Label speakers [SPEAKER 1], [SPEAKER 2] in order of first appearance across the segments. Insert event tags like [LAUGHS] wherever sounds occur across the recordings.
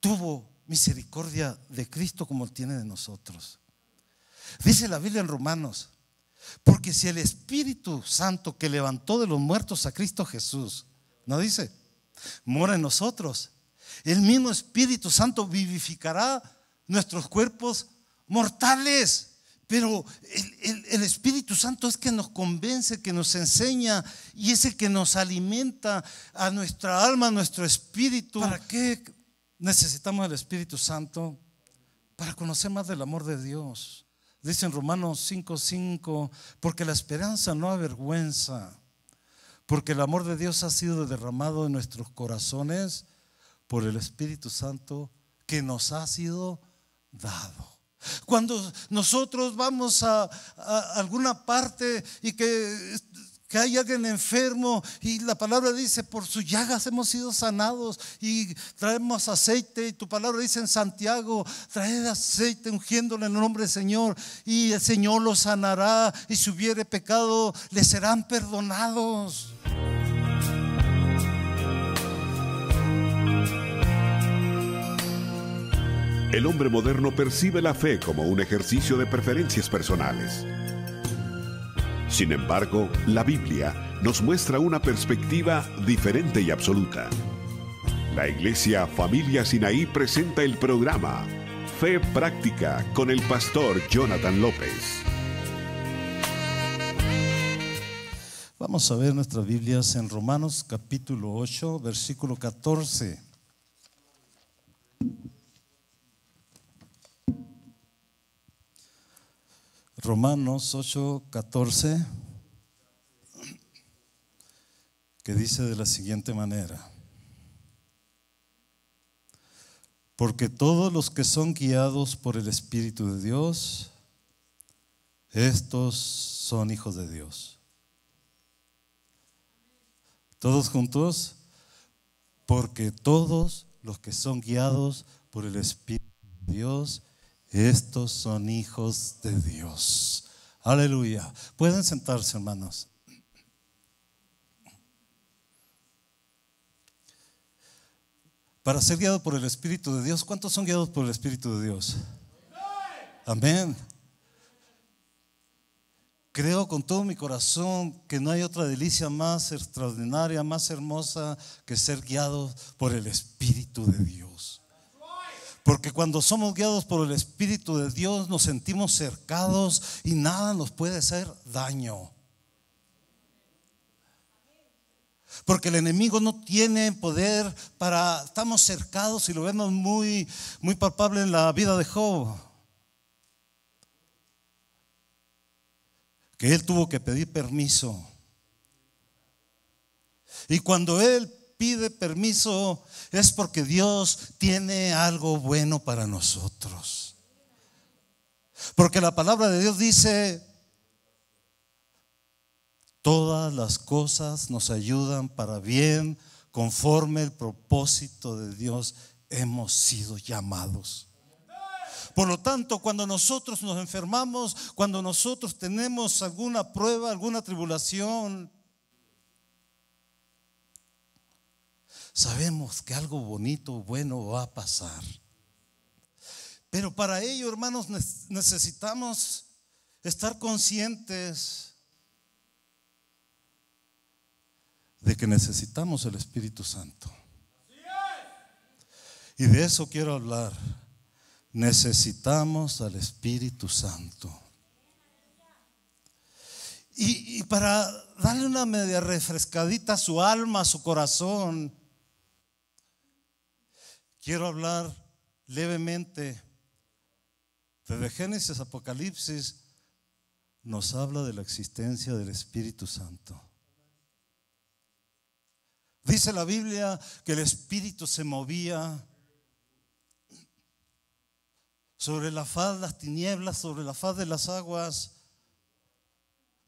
[SPEAKER 1] tuvo misericordia de Cristo como tiene de nosotros. Dice la Biblia en Romanos, porque si el Espíritu Santo que levantó de los muertos a Cristo Jesús, ¿no dice? Mora en nosotros. El mismo Espíritu Santo vivificará nuestros cuerpos mortales. Pero el, Espíritu Santo es que nos convence, que nos enseña y es el que nos alimenta a nuestra alma, a nuestro espíritu. ¿Para qué necesitamos el Espíritu Santo? Para conocer más del amor de Dios. Dice en Romanos 5:5, porque la esperanza no avergüenza, porque el amor de Dios ha sido derramado en nuestros corazones por el Espíritu Santo que nos ha sido dado. Cuando nosotros vamos a, alguna parte y que que hay alguien enfermo y la palabra dice, por sus llagas hemos sido sanados y traemos aceite y tu palabra dice en Santiago, traed aceite ungiéndole en el nombre del Señor y el Señor lo sanará y si hubiere pecado le serán perdonados. el hombre moderno percibe la fe como un ejercicio de preferencias personales. Sin embargo, la Biblia nos muestra una perspectiva diferente y absoluta. La Iglesia Familia Sinaí presenta el programa Fe Práctica con el pastor Jonathan López. Vamos a ver nuestras Biblias en Romanos capítulo 8, versículo 14. Romanos 14, que dice de la siguiente manera, porque todos los que son guiados por el Espíritu de Dios, estos son hijos de Dios. Todos juntos, porque todos los que son guiados por el Espíritu de Dios, estos son hijos de Dios. Aleluya. Pueden sentarse, hermanos. Para ser guiado por el Espíritu de Dios, ¿cuántos son guiados por el Espíritu de Dios? Amén. Creo con todo mi corazón que no hay otra delicia más extraordinaria, más hermosa que ser guiado por el Espíritu de Dios. Porque cuando somos guiados por el Espíritu de Dios nos sentimos cercados y nada nos puede hacer daño. Porque el enemigo no tiene poder para, estamos cercados y lo vemos muy, muy palpable en la vida de Job. Que él tuvo que pedir permiso. Y cuando él pide permiso, es porque Dios tiene algo bueno para nosotros. Porque la palabra de Dios dice, todas las cosas nos ayudan para bien conforme el propósito de Dios hemos sido llamados. Por lo tanto, cuando nosotros nos enfermamos, cuando nosotros tenemos alguna prueba, alguna tribulación, sabemos que algo bonito, bueno va a pasar. Pero para ello, hermanos, necesitamos estar conscientes de que necesitamos el Espíritu Santo. Y de eso quiero hablar. Necesitamos al Espíritu Santo. Y, y para darle una media refrescadita a su alma, a su corazón, quiero hablar levemente. Desde Génesis, Apocalipsis, nos habla de la existencia del Espíritu Santo. Dice la Biblia que el Espíritu se movía sobre la faz de las tinieblas, sobre la faz de las aguas.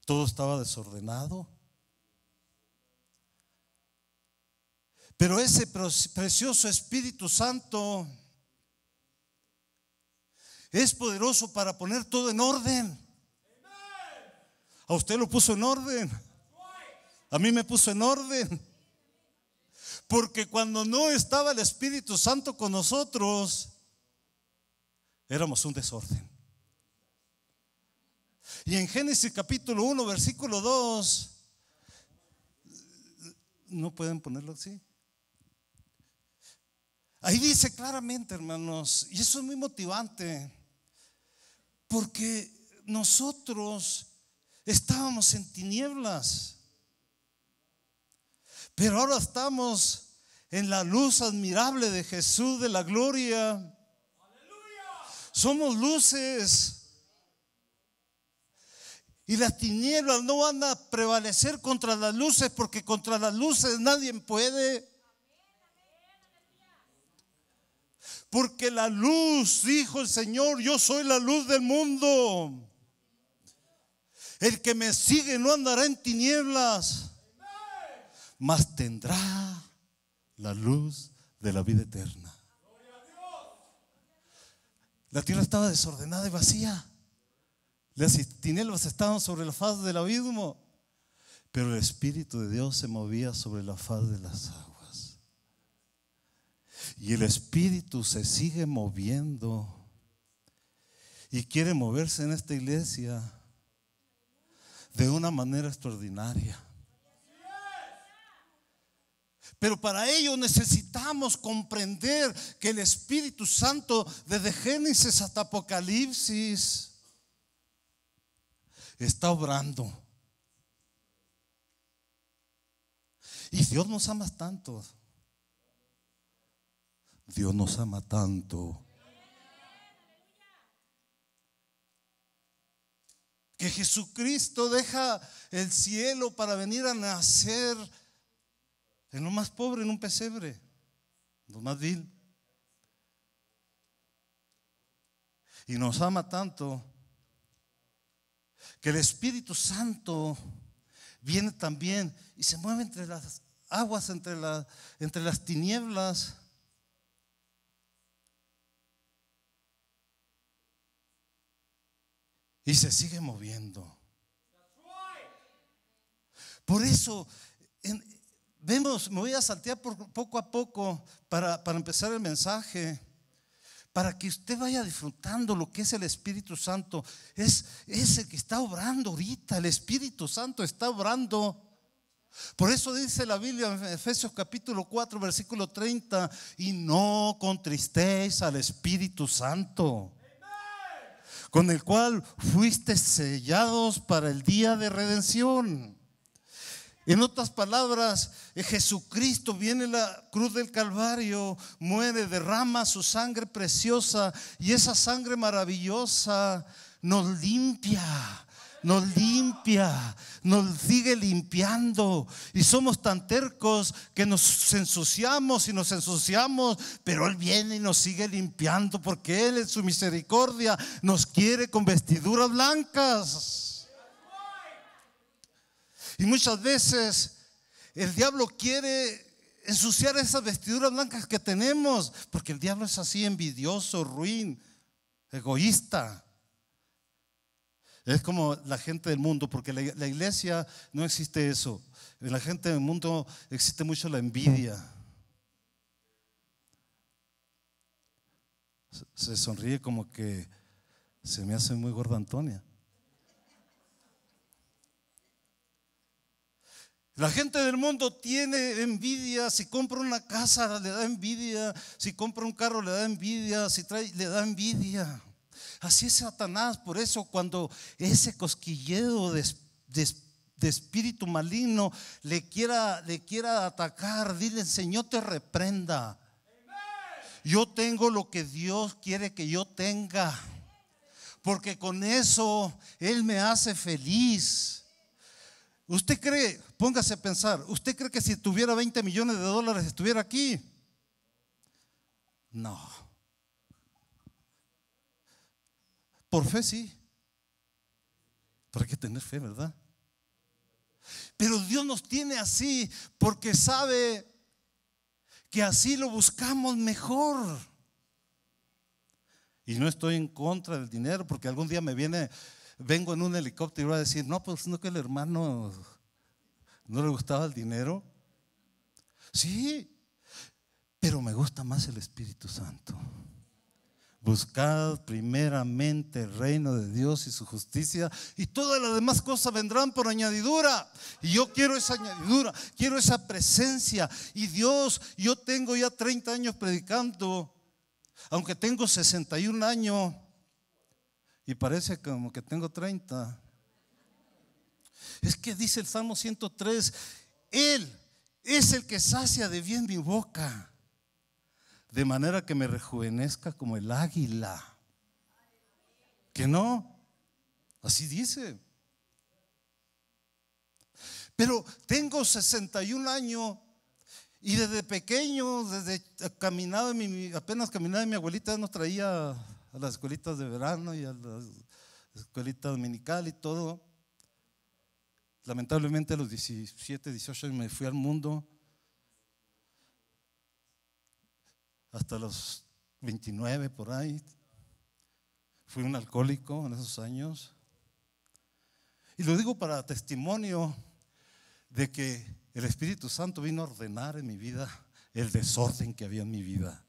[SPEAKER 1] Todo estaba desordenado. Pero ese precioso Espíritu Santo es poderoso para poner todo en orden. A usted lo puso en orden. A mí me puso en orden. Porque cuando no estaba el Espíritu Santo con nosotros, éramos un desorden. Y en Génesis capítulo 1, versículo 2, no pueden ponerlo así. Ahí dice claramente, hermanos, y eso es muy motivante, porque nosotros estábamos en tinieblas, pero ahora estamos en la luz admirable de Jesús, de la gloria. Somos luces. Y las tinieblas no van a prevalecer contra las luces, porque contra las luces nadie puede. Porque la luz, dijo el Señor, yo soy la luz del mundo. El que me sigue no andará en tinieblas, mas tendrá la luz de la vida eterna. La tierra estaba desordenada y vacía. Las tinieblas estaban sobre la faz del abismo, pero el Espíritu de Dios se movía sobre la faz de las aguas y el Espíritu se sigue moviendo y quiere moverse en esta iglesia de una manera extraordinaria. Pero para ello necesitamos comprender que el Espíritu Santo desde Génesis hasta Apocalipsis está obrando. Y Dios nos ama tanto Dios nos ama tanto. Que Jesucristo deja el cielo para venir a nacer en lo más pobre, en un pesebre, en lo más vil. Y nos ama tanto que el Espíritu Santo viene también y se mueve entre las aguas, entre, entre las tinieblas. Y se sigue moviendo. Por eso, vemos, me voy a saltear poco a poco para, empezar el mensaje para que usted vaya disfrutando lo que es el Espíritu Santo. Es, es, el que está obrando ahorita, el Espíritu Santo está obrando. Por eso dice la Biblia en Efesios capítulo 4, versículo 30, y no contristéis al Espíritu Santo con el cual fuiste sellados para el día de redención. En otras palabras, Jesucristo viene la cruz del Calvario, muere, derrama su sangre preciosa y esa sangre maravillosa nos limpia, nos limpia, nos sigue limpiando. Y somos tan tercos que nos ensuciamos y nos ensuciamos, pero Él viene y nos sigue limpiando porque Él en su misericordia nos quiere con vestiduras blancas. Y muchas veces el diablo quiere ensuciar esas vestiduras blancas que tenemos, porque el diablo es así envidioso, ruin, egoísta. Es como la gente del mundo, porque la, la iglesia no existe eso. En la gente del mundo existe mucho la envidia. Se sonríe como que se me hace muy gorda Antonia. La gente del mundo tiene envidia, si compra una casa le da envidia, si compra un carro le da envidia, si trae le da envidia. Así es Satanás. Por eso cuando ese cosquilleo de, espíritu maligno le quiera, le quiera atacar, dile, Señor, te reprenda. Yo tengo lo que Dios quiere que yo tenga. Porque con eso Él me hace feliz. Usted cree, póngase a pensar, ¿usted cree que si tuviera 20 millones de dólares estuviera aquí? No. Por fe sí. Pero hay que tener fe, ¿verdad? Pero Dios nos tiene así porque sabe que así lo buscamos mejor. Y no estoy en contra del dinero porque algún día me viene, vengo en un helicóptero y voy a decir, no, pues no que el hermano no le gustaba el dinero. Sí, pero me gusta más el Espíritu Santo. Buscad primeramente el reino de Dios y su justicia y todas las demás cosas vendrán por añadidura. Y yo quiero esa añadidura, quiero esa presencia. Y Dios, yo tengo ya 30 años predicando, aunque tengo 61 años y parece como que tengo 30. Es que dice el Salmo 103, Él es el que sacia de bien mi boca de manera que me rejuvenezca como el águila. Que no, así dice. Pero tengo 61 años y desde pequeño, desde caminaba, apenas caminaba, mi abuelita nos traía a las escuelitas de verano y a las escuelitas dominical y todo. Lamentablemente a los 17, 18 me fui al mundo hasta los 29 por ahí. Fui un alcohólico en esos años. Y lo digo para testimonio de que el Espíritu Santo vino a ordenar en mi vida el desorden que había en mi vida.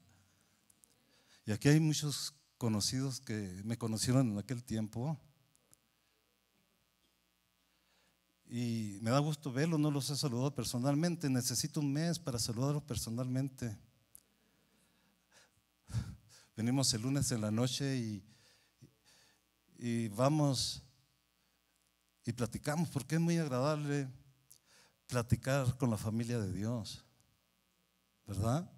[SPEAKER 1] Y aquí hay muchos conocidos que me conocieron en aquel tiempo. Y me da gusto verlos, no los he saludado personalmente. Necesito un mes para saludarlos personalmente. Venimos el lunes en la noche y, y vamos y platicamos, porque es muy agradable platicar con la familia de Dios, ¿verdad?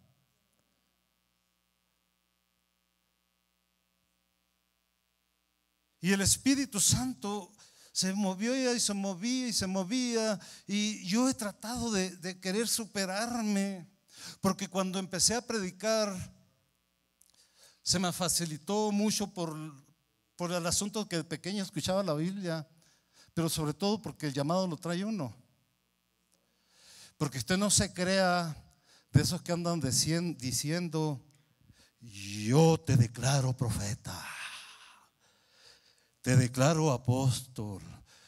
[SPEAKER 1] Y el Espíritu Santo se movió y se movía y se movía. Y yo he tratado de querer superarme, porque cuando empecé a predicar, se me facilitó mucho por, por el asunto que de pequeño escuchaba la Biblia, pero sobre todo porque el llamado lo trae uno. Porque usted no se crea de esos que andan diciendo, yo te declaro profeta, te declaro apóstol.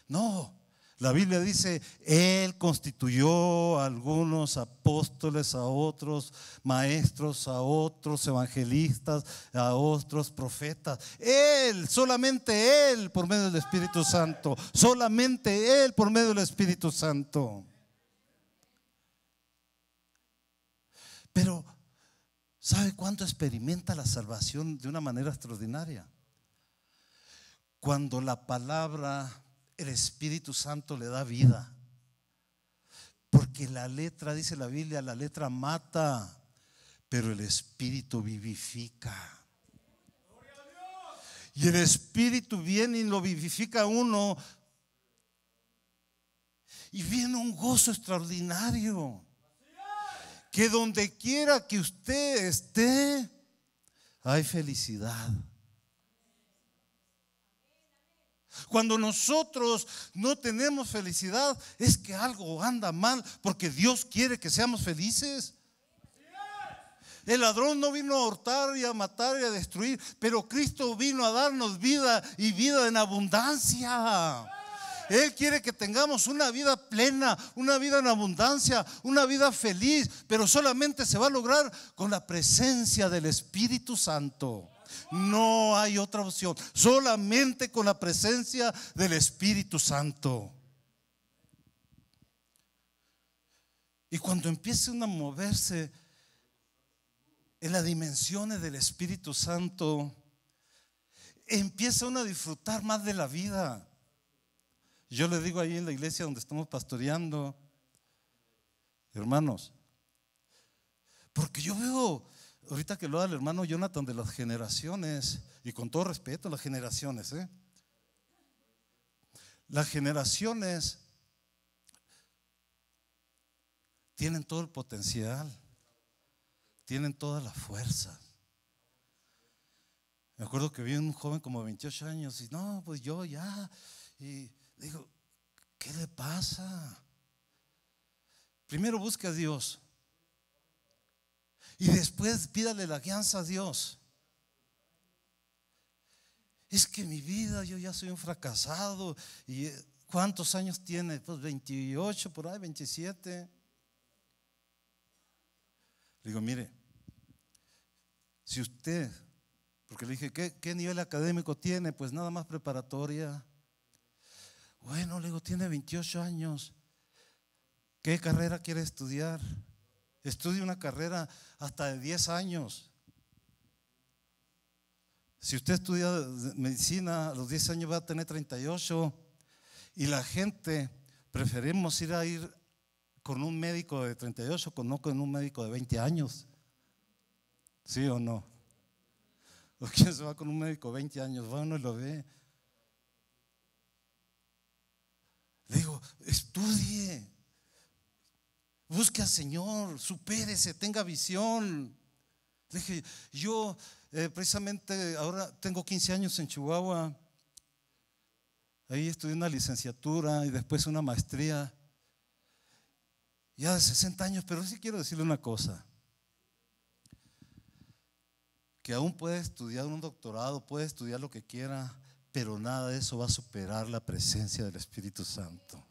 [SPEAKER 1] No, la Biblia dice, Él constituyó a algunos apóstoles, a otros maestros, a otros evangelistas, a otros profetas. Él, solamente Él por medio del Espíritu Santo. Solamente Él por medio del Espíritu Santo. Pero, ¿sabe cuánto experimenta la salvación de una manera extraordinaria? Cuando la palabra el Espíritu Santo le da vida. Porque la letra, dice la Biblia, la letra mata, pero el Espíritu vivifica. Y el Espíritu viene y lo vivifica uno. Y viene un gozo extraordinario. Que donde quiera que usted esté, hay felicidad. Cuando nosotros no tenemos felicidad, es que algo anda mal porque Dios quiere que seamos felices. El ladrón no vino a hurtar y a matar y a destruir, pero Cristo vino a darnos vida y vida en abundancia. Él quiere que tengamos una vida plena, una vida en abundancia, una vida feliz, pero solamente se va a lograr con la presencia del Espíritu Santo. No hay otra opción. Solamente con la presencia del Espíritu Santo. Y cuando uno a moverse en las dimensiones del Espíritu Santo, uno a disfrutar más de la vida. Yo le digo ahí en la iglesia donde estamos pastoreando, hermanos, porque yo veo ahorita que lo da el hermano Jonathan de las generaciones, y con todo respeto, las generaciones, ¿eh? las generaciones tienen todo el potencial, tienen toda la fuerza. Me acuerdo que vi un joven como de 28 años y no, pues yo ya. Y digo, ¿qué le pasa? Primero busque a Dios. Y después pídale la guianza a Dios. Es que mi vida, yo ya soy un fracasado. ¿Y eh, cuántos años tiene? Pues 28, por ahí, 27. Le digo, mire, si usted, porque le dije, ¿qué, ¿qué, nivel académico tiene? Pues nada más preparatoria. Bueno, le digo, tiene 28 años. ¿Qué carrera quiere estudiar? Estudie una carrera hasta de 10 años. Si usted estudia medicina a los 10 años va a tener 38 y la gente preferimos ir a ir con un médico de 38 con no con un médico de 20 años. ¿Sí o no? [LAUGHS] ¿O quién se va con un médico de 20 años? Bueno, y lo ve. Digo, estudie busque al Señor, supérese, tenga visión. dije, yo eh, precisamente ahora tengo 15 años en Chihuahua. Ahí estudié una licenciatura y después una maestría. Ya de 60 años, pero sí quiero decirle una cosa. Que aún puede estudiar un doctorado, puede estudiar lo que quiera, pero nada de eso va a superar la presencia del Espíritu Santo.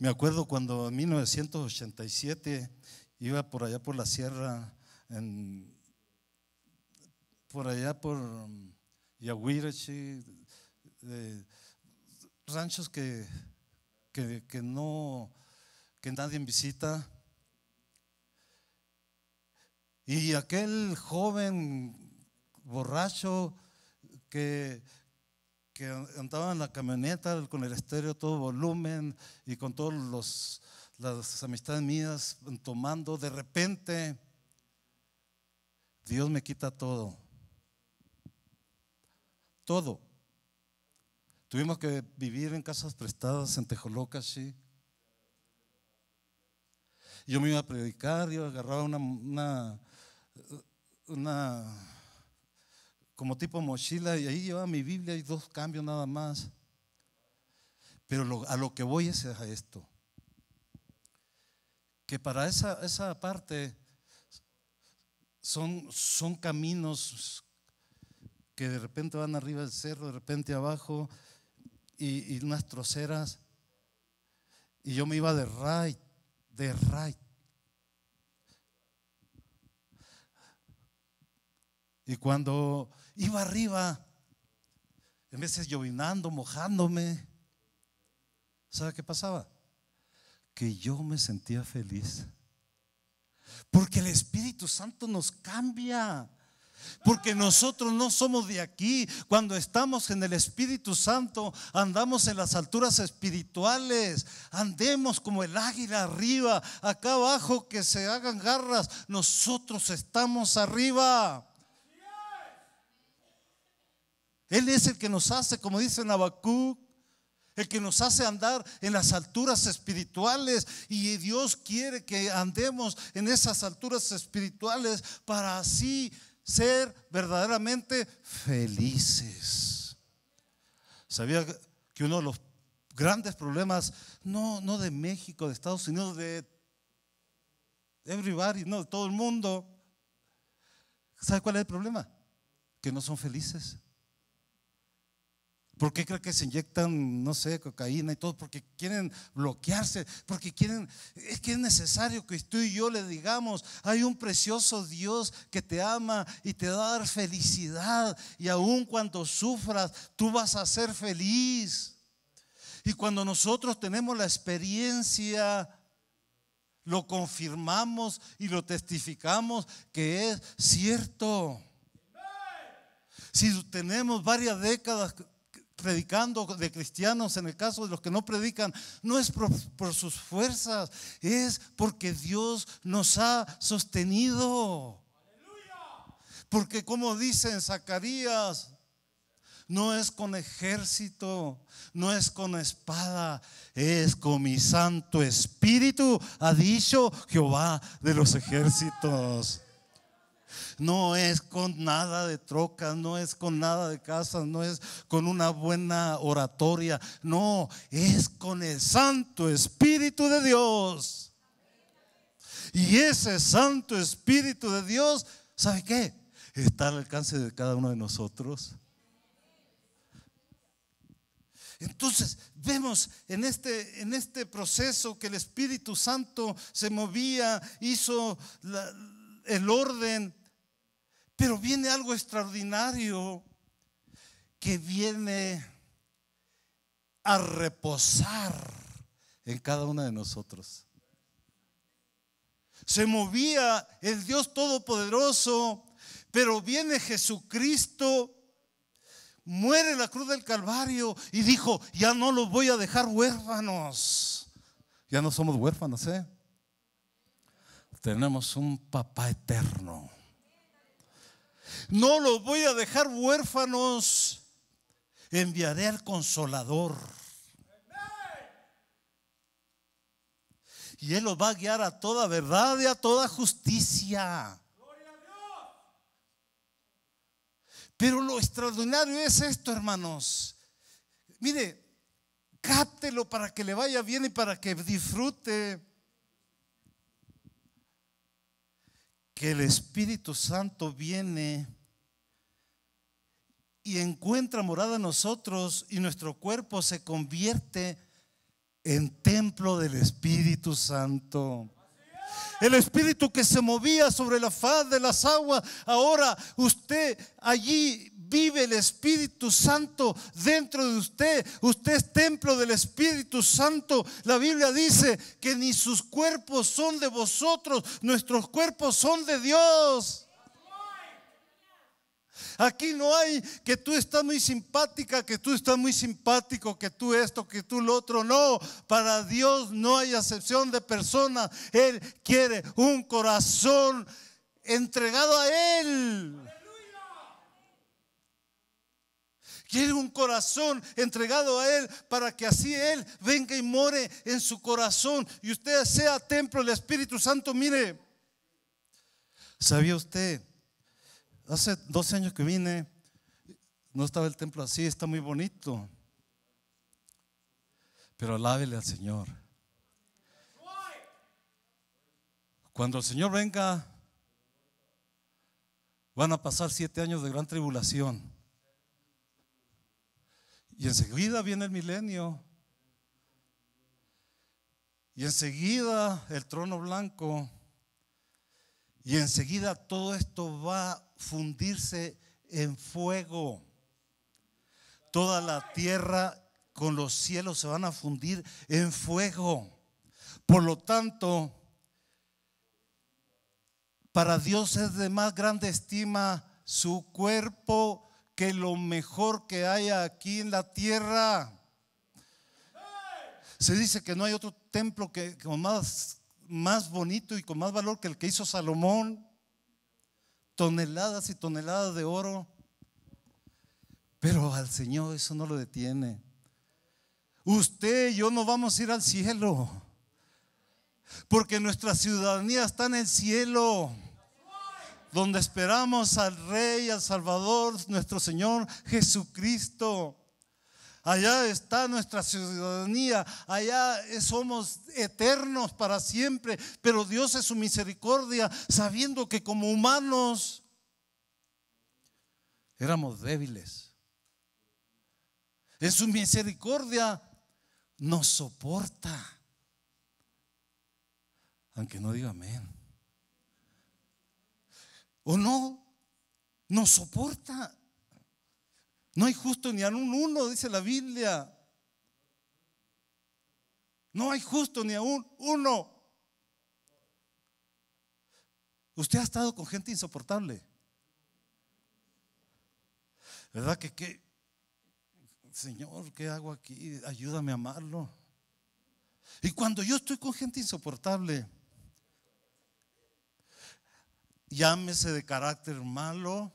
[SPEAKER 1] Me acuerdo cuando en 1987 iba por allá por la sierra, por allá por mm, Yahuirachi, ranchos que, que, no, que nadie visita. Y aquel joven borracho que que andaba en la camioneta con el estéreo todo volumen y con todas las amistades mías tomando, de repente Dios me quita todo. Todo. Tuvimos que vivir en casas prestadas en Tejolocashi. Yo me iba a predicar, yo agarraba una, una como tipo mochila, y ahí lleva mi Biblia y dos cambios nada más. Pero a lo que voy es a esto. Que para esa, esa parte son, son caminos que de repente van arriba del cerro, de repente abajo, y, unas troceras. Y yo me iba de right, de right. Y cuando Iba arriba, en veces llovinando, mojándome. ¿Sabe qué pasaba? Que yo me sentía feliz. Porque el Espíritu Santo nos cambia. Porque nosotros no somos de aquí. Cuando estamos en el Espíritu Santo, andamos en las alturas espirituales. Andemos como el águila arriba, acá abajo que se hagan garras. Nosotros estamos arriba. Él es el que nos hace, como dice en el que nos hace andar en las alturas espirituales. Y Dios quiere que andemos en esas alturas espirituales para así ser verdaderamente felices. Sabía que uno de los grandes problemas, no, no de México, de Estados Unidos, de everybody, no, de todo el mundo. ¿Sabe cuál es el problema? Que no son felices. ¿Por qué creen que se inyectan, no sé, cocaína y todo? Porque quieren bloquearse, porque quieren, es que es necesario que tú y yo le digamos, hay un precioso Dios que te ama y te va a dar felicidad y aun cuando sufras, tú vas a ser feliz. Y cuando nosotros tenemos la experiencia, lo confirmamos y lo testificamos que es cierto. Si tenemos varias décadas predicando de cristianos, en el caso de los que no predican, no es por, sus fuerzas, es porque Dios nos ha sostenido. Porque como dicen Zacarías, no es con ejército, no es con espada, es con mi Santo Espíritu, ha dicho Jehová de los ejércitos no es con nada de trocas, no es con nada de casas, no es con una buena oratoria, no, es con el Santo Espíritu de Dios. Y ese Santo Espíritu de Dios, ¿sabe qué? Está al alcance de cada uno de nosotros. Entonces vemos en este, en este, proceso que el Espíritu Santo se movía, hizo el orden pero viene algo extraordinario que viene a reposar en cada uno de nosotros. Se movía el Dios Todopoderoso, pero viene Jesucristo, muere en la cruz del Calvario y dijo, ya no los voy a dejar huérfanos. Ya no somos huérfanos, ¿eh? Tenemos un papá eterno no los voy a dejar huérfanos. Enviaré al consolador. Y Él los va a guiar a toda verdad y a toda justicia. Pero lo extraordinario es esto, hermanos. Mire, cáptelo para que le vaya bien y para que disfrute que el Espíritu Santo viene y encuentra morada en nosotros y nuestro cuerpo se convierte en templo del Espíritu Santo. El espíritu que se movía sobre la faz de las aguas, ahora usted allí vive el Espíritu Santo dentro de usted. Usted es templo del Espíritu Santo. La Biblia dice que ni sus cuerpos son de vosotros, nuestros cuerpos son de Dios. Aquí no hay que tú estás muy simpática, que tú estás muy simpático, que tú esto, que tú lo otro. No, para Dios no hay acepción de persona Él quiere un corazón entregado a Él. Quiere un corazón entregado a Él para que así Él venga y more en su corazón y usted sea templo del Espíritu Santo. Mire, ¿sabía usted? Hace 12 años que vine, no estaba el templo así, está muy bonito. Pero alábele al Señor. Cuando el Señor venga, van a pasar siete años de gran tribulación. Y enseguida viene el milenio. Y enseguida el trono blanco. Y enseguida todo esto va a fundirse en fuego. Toda la tierra con los cielos se van a fundir en fuego. Por lo tanto, para Dios es de más grande estima su cuerpo que lo mejor que haya aquí en la tierra. Se dice que no hay otro templo que, con más, más bonito y con más valor que el que hizo Salomón. Toneladas y toneladas de oro. Pero al Señor eso no lo detiene. Usted y yo no vamos a ir al cielo. Porque nuestra ciudadanía está en el cielo donde esperamos al Rey, al Salvador, nuestro Señor Jesucristo. Allá está nuestra ciudadanía, allá somos eternos para siempre, pero Dios es su misericordia, sabiendo que como humanos éramos débiles. En su misericordia nos soporta, aunque no diga amén o no no soporta. No hay justo ni a un uno, dice la Biblia. No hay justo ni a un uno. Usted ha estado con gente insoportable. ¿Verdad que qué? Señor, ¿qué hago aquí? Ayúdame a amarlo. Y cuando yo estoy con gente insoportable, llámese de carácter malo,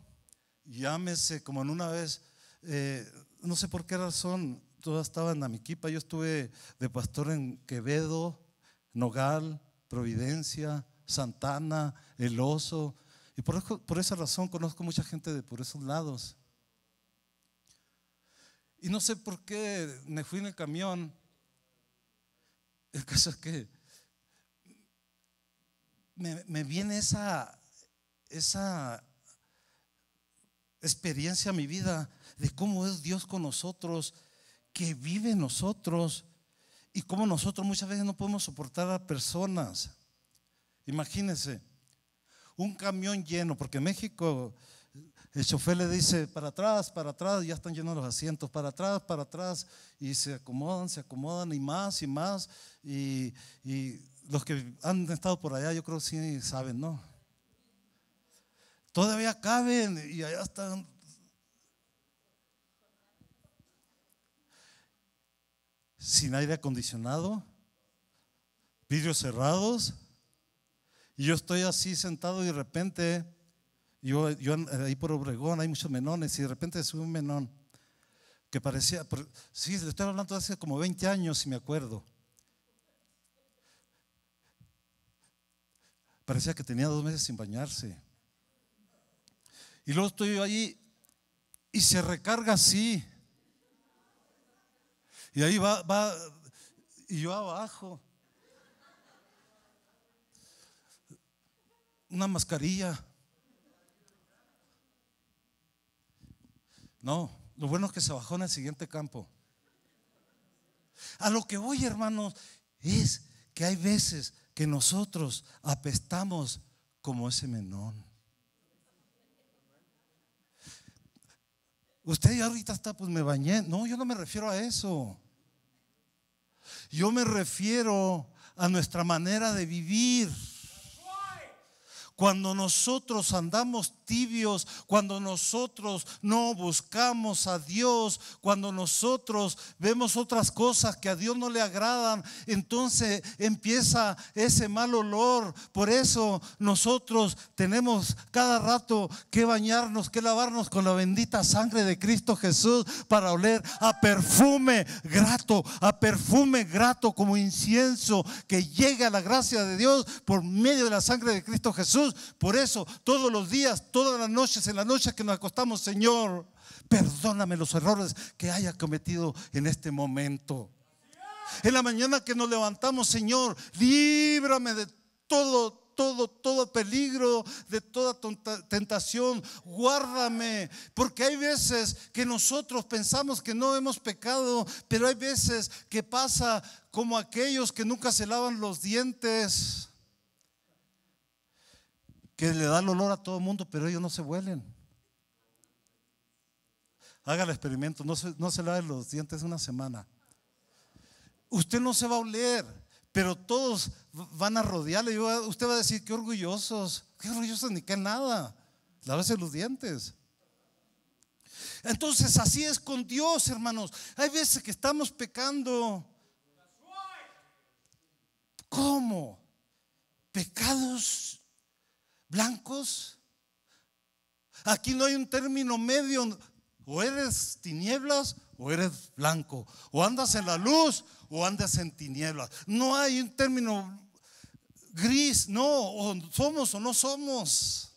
[SPEAKER 1] llámese como en una vez, eh, no sé por qué razón, todas estaban en Amiquipa, yo estuve de pastor en Quevedo, Nogal, Providencia, Santana, El Oso, y por, por esa razón conozco mucha gente de por esos lados. Y no sé por qué me fui en el camión. El caso es que me, me viene esa esa experiencia a mi vida de cómo es Dios con nosotros, que vive en nosotros y cómo nosotros muchas veces no podemos soportar a personas. Imagínense, un camión lleno, porque en México el chofer le dice para atrás, para atrás, ya están llenos los asientos, para atrás, para atrás, y se acomodan, se acomodan, y más y más. Y, y los que han estado por allá, yo creo que sí saben, ¿no? todavía caben y allá están. Sin aire acondicionado, vidrios cerrados, y yo estoy así sentado y de repente, yo, yo eh, ahí por Obregón hay muchos menones, y de repente sube un menón que parecía, sí, le estoy hablando hace como 20 años, si me acuerdo. Parecía que tenía dos meses sin bañarse. Y luego estoy yo allí y se recarga así. Y ahí va, y yo abajo. Una mascarilla. No, lo bueno es que se bajó en el siguiente campo. A lo que voy, hermanos, es que hay veces que nosotros apestamos como ese menón. Usted ahorita está, pues me bañé. No, yo no me refiero a eso. Yo me refiero a nuestra manera de vivir. Cuando nosotros andamos tibios, cuando nosotros no buscamos a Dios, cuando nosotros vemos otras cosas que a Dios no le agradan, entonces empieza ese mal olor. Por eso nosotros tenemos cada rato que bañarnos, que lavarnos con la bendita sangre de Cristo Jesús para oler a perfume grato, a perfume grato como incienso que llega a la gracia de Dios por medio de la sangre de Cristo Jesús por eso, todos los días, todas las noches, en la noche que nos acostamos, Señor, perdóname los errores que haya cometido en este momento. En la mañana que nos levantamos, Señor, líbrame de todo, todo, todo peligro, de toda tentación. Guárdame, porque hay veces que nosotros pensamos que no hemos pecado, pero hay veces que pasa como aquellos que nunca se lavan los dientes que le da el olor a todo el mundo, pero ellos no se huelen. Haga el experimento, no se, no se los dientes una semana. Usted no se va a oler, pero todos van a rodearle. Usted va a decir, qué orgullosos, qué orgullosos ni qué nada. Lávese los dientes. Entonces así es con Dios, hermanos. Hay veces que estamos pecando. ¿Cómo? Pecados blancos. Aquí no hay un término medio. O eres tinieblas o eres blanco. O andas en la luz o andas en tinieblas. No hay un término gris. No, o somos o no somos.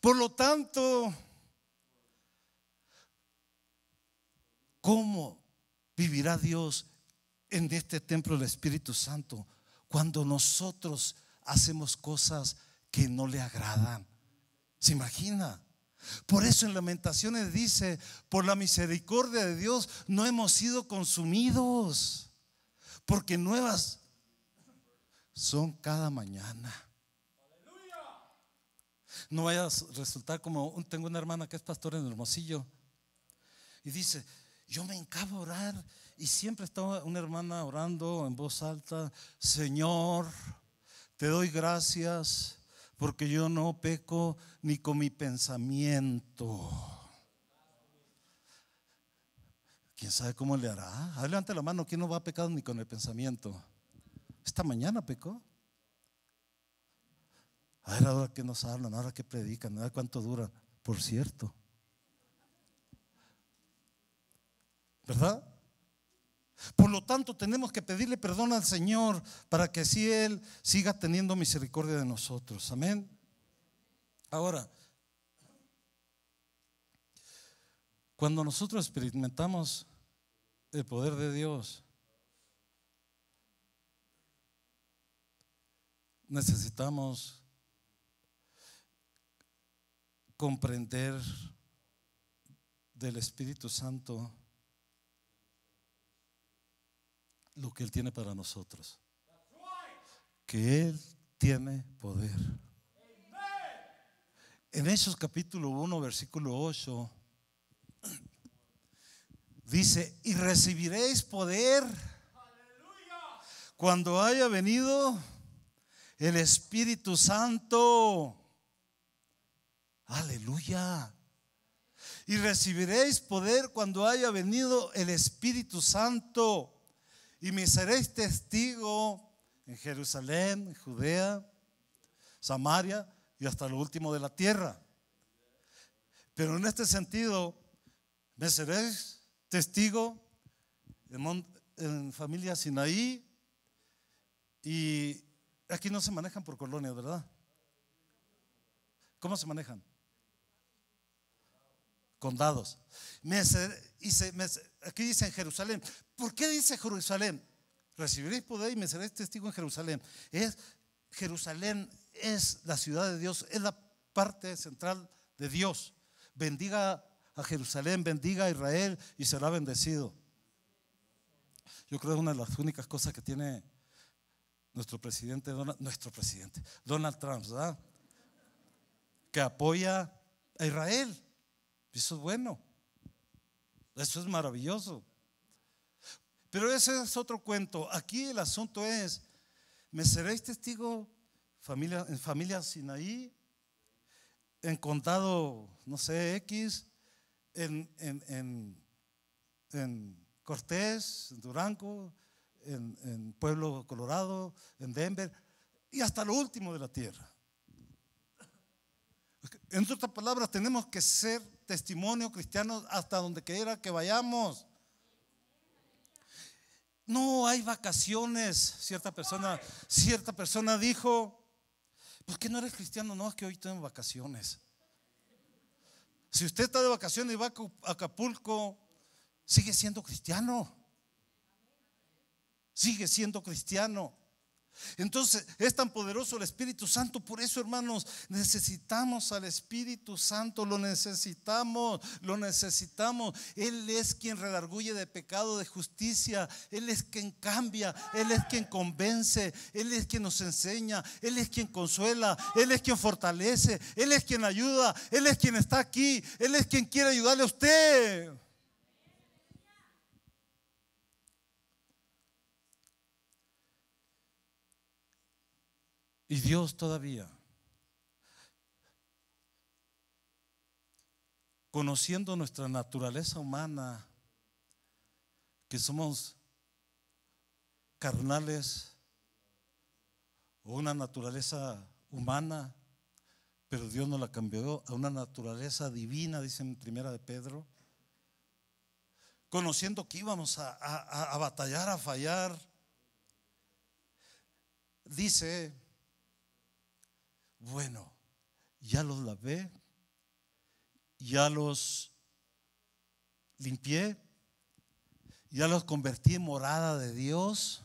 [SPEAKER 1] Por lo tanto, ¿cómo vivirá Dios en este templo del Espíritu Santo cuando nosotros hacemos cosas que no le agradan. ¿Se imagina? Por eso en Lamentaciones dice, por la misericordia de Dios no hemos sido consumidos, porque nuevas son cada mañana. No vaya a resultar como tengo una hermana que es pastora en Hermosillo y dice, yo me encabo orar y siempre está una hermana orando en voz alta, Señor, te doy gracias porque yo no peco ni con mi pensamiento. ¿Quién sabe cómo le hará? Adelante la mano, ¿quién no va a pecar ni con el pensamiento? Esta mañana pecó. A ver ahora que nos hablan, ahora que predican, a cuánto dura, Por cierto. ¿Verdad? Por lo tanto, tenemos que pedirle perdón al Señor para que así Él siga teniendo misericordia de nosotros. Amén. Ahora, cuando nosotros experimentamos el poder de Dios, necesitamos comprender del Espíritu Santo lo que Él tiene para nosotros. Que Él tiene poder. En esos capítulo 1, versículo 8, dice, y recibiréis poder cuando haya venido el Espíritu Santo. Aleluya. Y recibiréis poder cuando haya venido el Espíritu Santo y me seréis testigo en Jerusalén, Judea, Samaria y hasta lo último de la tierra. Pero en este sentido, me seréis testigo en, familia Sinaí y aquí no se manejan por colonia, ¿verdad? ¿Cómo se manejan? Condados. aquí dice en Jerusalén, ¿Por qué dice Jerusalén? Recibiréis poder y me seréis testigo en Jerusalén. Es, Jerusalén es la ciudad de Dios, es la parte central de Dios. Bendiga a Jerusalén, bendiga a Israel y será bendecido. Yo creo que una de las únicas cosas que tiene nuestro presidente, Donald, nuestro presidente, Donald Trump, ¿verdad? Que apoya a Israel. Eso es bueno. Eso es maravilloso. Pero ese es otro cuento. Aquí el asunto es, ¿me seréis testigo familia, en familia Sinaí? En condado, no sé, X, en, Cortés, en Durango, en, en Pueblo Colorado, en Denver, y hasta lo último de la tierra. En otras palabras, tenemos que ser testimonio cristiano hasta donde quiera que vayamos no hay vacaciones. Cierta persona, cierta persona dijo, ¿por qué no eres cristiano? No, es que hoy tengo vacaciones. Si usted está de vacaciones y va a Acapulco, sigue siendo cristiano. Sigue siendo cristiano. Entonces es tan poderoso el Espíritu Santo. Por eso, hermanos, necesitamos al Espíritu Santo. Lo necesitamos, lo necesitamos. Él es quien redarguye de pecado, de justicia. Él es quien cambia. Él es quien convence. Él es quien nos enseña. Él es quien consuela. Él es quien fortalece. Él es quien ayuda. Él es quien está aquí. Él es quien quiere ayudarle a usted. Y Dios todavía, conociendo nuestra naturaleza humana, que somos carnales o una naturaleza humana, pero Dios nos la cambió a una naturaleza divina, dice en primera de Pedro, conociendo que íbamos a, a batallar, a fallar, dice bueno, ya los lavé, ya los limpié, ya los convertí en morada de Dios,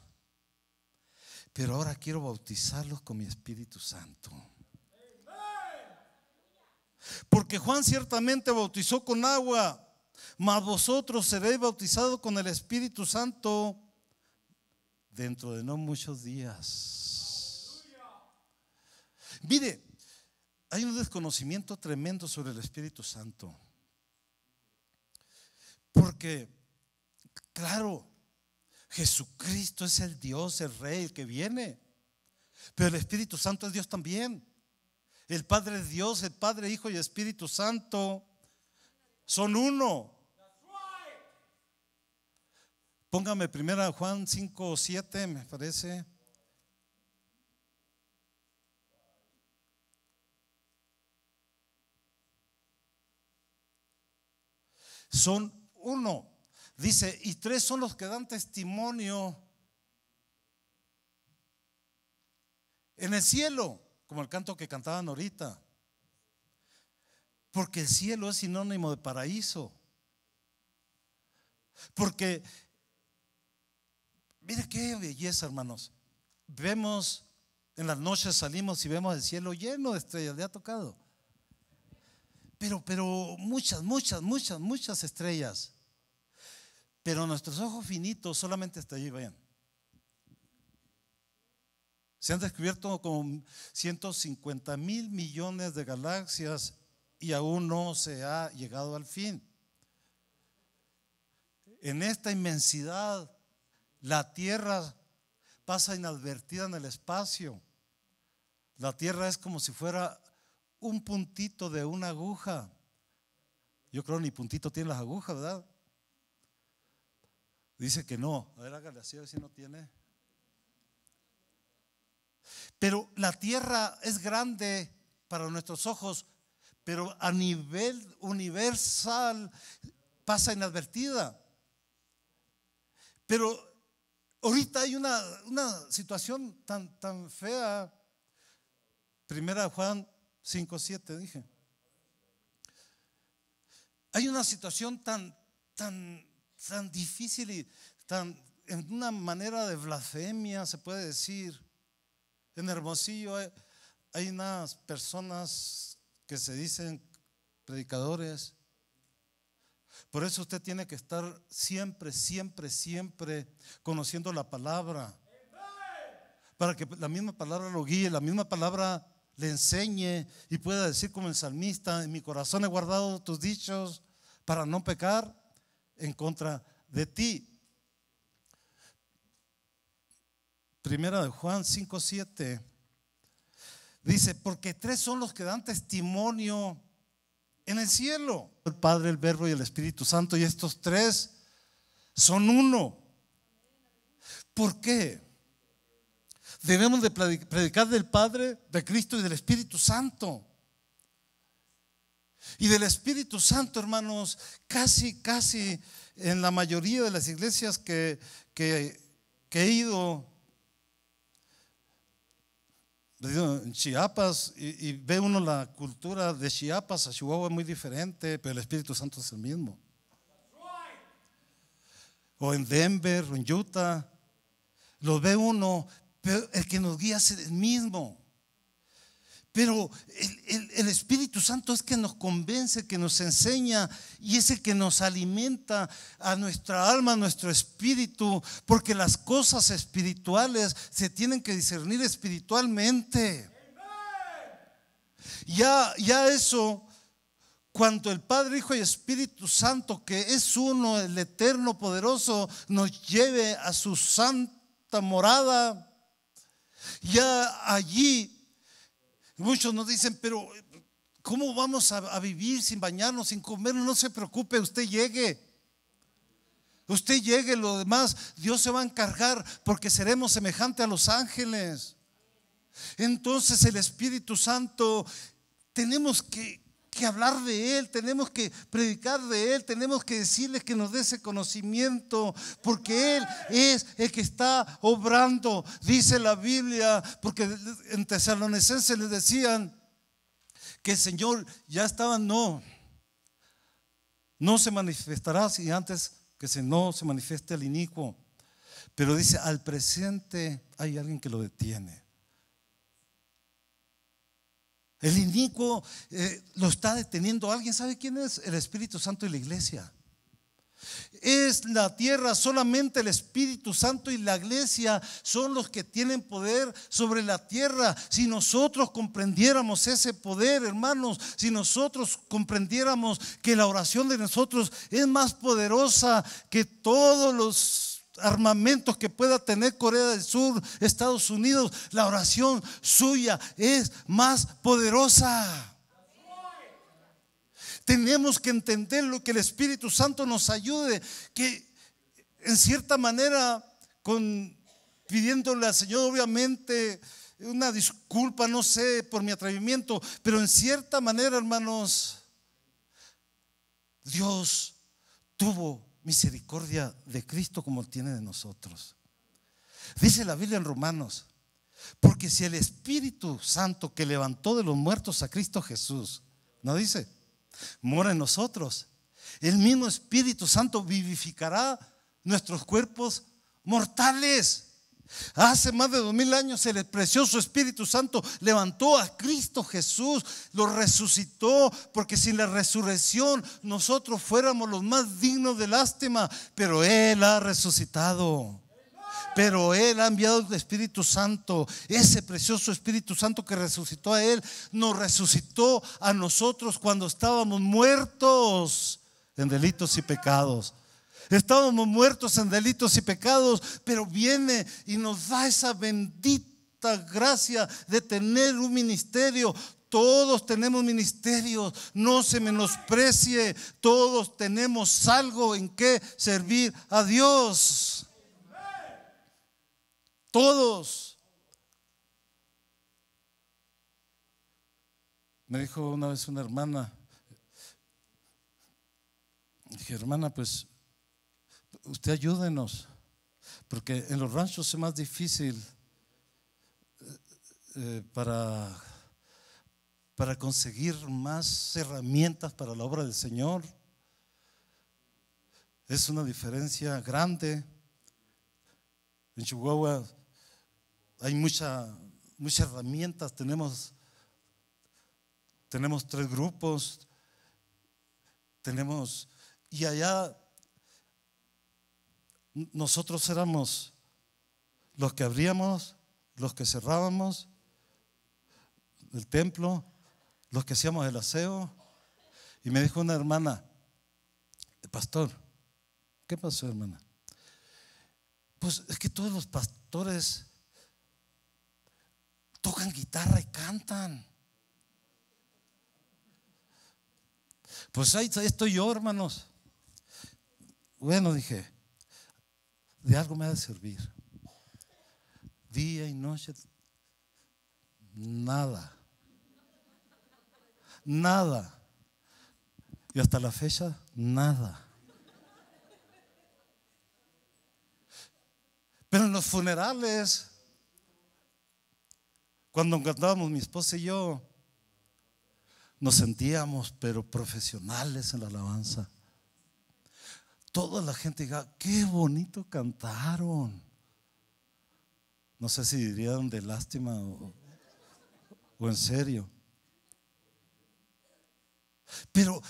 [SPEAKER 1] pero ahora quiero bautizarlos con mi Espíritu Santo. Porque Juan ciertamente bautizó con agua, mas vosotros seréis bautizados con el Espíritu Santo dentro de no muchos días. Mire, hay un desconocimiento tremendo sobre el Espíritu Santo. Porque, claro, Jesucristo es el Dios, el Rey, el que viene. Pero el Espíritu Santo es Dios también. El Padre es Dios, el Padre, Hijo y Espíritu Santo son uno. Póngame primera Juan 5, 7, me parece. son uno. Dice, y tres son los que dan testimonio en el cielo, como el canto que cantaban ahorita. Porque el cielo es sinónimo de paraíso. Porque, mire qué belleza, hermanos. Vemos, en las noches salimos y vemos el cielo lleno de estrellas, le ha tocado pero, muchas, muchas, muchas, muchas estrellas. Pero nuestros ojos finitos solamente hasta allí vayan. Se han descubierto como 150 mil millones de galaxias y aún no se ha llegado al fin. En esta inmensidad, la Tierra pasa inadvertida en el espacio. La Tierra es como si fuera un puntito de una aguja. Yo creo ni puntito tiene las agujas, ¿verdad? Dice que no. A ver, hágale así a ver si no tiene. Pero la tierra es grande para nuestros ojos, pero a nivel universal pasa inadvertida. Pero ahorita hay una, una situación tan, tan fea. Primera Juan 7, dije. Hay una situación tan, tan, tan difícil y tan, en una manera de blasfemia, se puede decir. En Hermosillo hay, hay unas personas que se dicen predicadores. Por eso usted tiene que estar siempre, siempre, siempre conociendo la palabra. Para que la misma palabra lo guíe, la misma palabra le enseñe y pueda decir como el salmista, en mi corazón he guardado tus dichos para no pecar en contra de ti. Primera de Juan 5:7 dice, porque tres son los que dan testimonio en el cielo, el Padre, el Verbo y el Espíritu Santo, y estos tres son uno. ¿Por qué? Debemos predicar del Padre, de Cristo y del Espíritu Santo. Y del Espíritu Santo, hermanos, casi, casi en la mayoría de las iglesias que, he ido, en Chiapas, y, ve uno la cultura de Chiapas a Chihuahua muy diferente, pero el Espíritu Santo es el mismo. O en Denver, o en Utah, Lo ve uno, el que nos guía es el mismo. Pero el, Espíritu Santo es que nos convence, que nos enseña y es el que nos alimenta a nuestra alma, a nuestro espíritu, porque las cosas espirituales se tienen que discernir espiritualmente. Ya, ya eso, cuando el Padre, Hijo y Espíritu Santo, que es uno, el eterno, poderoso, nos lleve a su santa morada ya allí, muchos nos dicen, pero ¿cómo vamos a, vivir sin bañarnos, sin comer? No se preocupe, usted llegue. Usted llegue, lo demás, Dios se va a encargar porque seremos semejante a los ángeles. Entonces el Espíritu Santo tenemos que, que hablar de Él, tenemos que predicar de Él, tenemos que decirles que nos dé ese conocimiento, porque Él es el que está obrando, dice la Biblia, porque en Tesalonicenses les decían que el Señor ya estaba, no, no se manifestará si antes que se no se manifieste el inicuo. Pero dice, al presente hay alguien que lo detiene. El inicuo eh, lo está deteniendo alguien. ¿Sabe quién es? El Espíritu Santo y la iglesia. Es la tierra, solamente el Espíritu Santo y la iglesia son los que tienen poder sobre la tierra. Si nosotros comprendiéramos ese poder, hermanos, si nosotros comprendiéramos que la oración de nosotros es más poderosa que todos los armamentos que pueda tener Corea del Sur, Estados Unidos, la oración suya es más poderosa. Tenemos que entender lo que el Espíritu Santo nos ayude, que en cierta manera, con, pidiéndole al Señor, obviamente, una disculpa, no sé, por mi atrevimiento, pero en cierta manera, hermanos, Dios tuvo misericordia de Cristo como tiene de nosotros. Dice la Biblia en Romanos, porque si el Espíritu Santo que levantó de los muertos a Cristo Jesús, ¿no dice? Mora en nosotros. El mismo Espíritu Santo vivificará nuestros cuerpos mortales Hace más de dos mil años el precioso Espíritu Santo levantó a Cristo Jesús, lo resucitó, porque sin la resurrección nosotros fuéramos los más dignos de lástima, pero Él ha resucitado. Pero Él ha enviado el Espíritu Santo, ese precioso Espíritu Santo que resucitó a Él, nos resucitó a nosotros cuando estábamos muertos en delitos y pecados. Estábamos muertos en delitos y pecados, pero viene y nos da esa bendita gracia de tener un ministerio. Todos tenemos ministerios, no se menosprecie, todos tenemos algo en que servir a Dios. Todos. Me dijo una vez una hermana, dije, hermana, pues usted ayúdenos, porque en los ranchos es más difícil eh, eh, para, para conseguir más herramientas para la obra del Señor. Es una diferencia grande. En Chihuahua hay muchas herramientas, tenemos, tenemos tres grupos, tenemos, y allá nosotros éramos los que abríamos, los que cerrábamos el templo, los que hacíamos el aseo. Y me dijo una hermana, pastor, ¿qué pasó hermana? Pues es que todos los pastores tocan guitarra y cantan. Pues ahí estoy yo, hermanos. Bueno, dije, de algo me ha de servir. Día y noche, nada. Nada. Y hasta la fecha, nada. Pero en los funerales, cuando cantábamos mi esposa y yo, nos sentíamos, pero profesionales en la alabanza toda la gente diga, qué bonito cantaron. No sé si dirían de lástima o, en serio. Pero